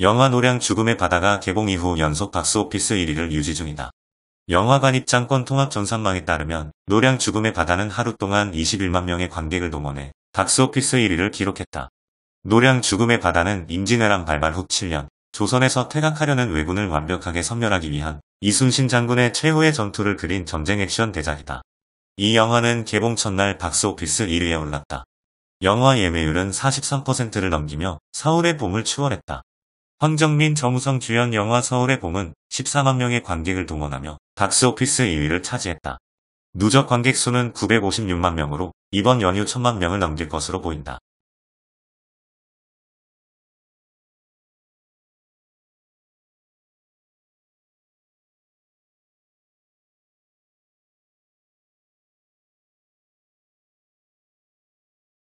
영화 노량 죽음의 바다가 개봉 이후 연속 박스오피스 1위를 유지 중이다. 영화관 입장권 통합 전산망에 따르면 노량 죽음의 바다는 하루 동안 21만 명의 관객을 동원해 박스오피스 1위를 기록했다. 노량 죽음의 바다는 임진왜란 발발 후 7년 조선에서 퇴각하려는 왜군을 완벽하게 섬멸하기 위한 이순신 장군의 최후의 전투를 그린 전쟁 액션 대작이다. 이 영화는 개봉 첫날 박스오피스 1위에 올랐다. 영화 예매율은 43%를 넘기며 4울의 봄을 추월했다. 황정민 정우성 주연 영화 서울의 봄은 14만 명의 관객을 동원하며 박스오피스 1위를 차지했다. 누적 관객 수는 956만 명으로 이번 연휴 1 0 0 0만 명을 넘길 것으로 보인다.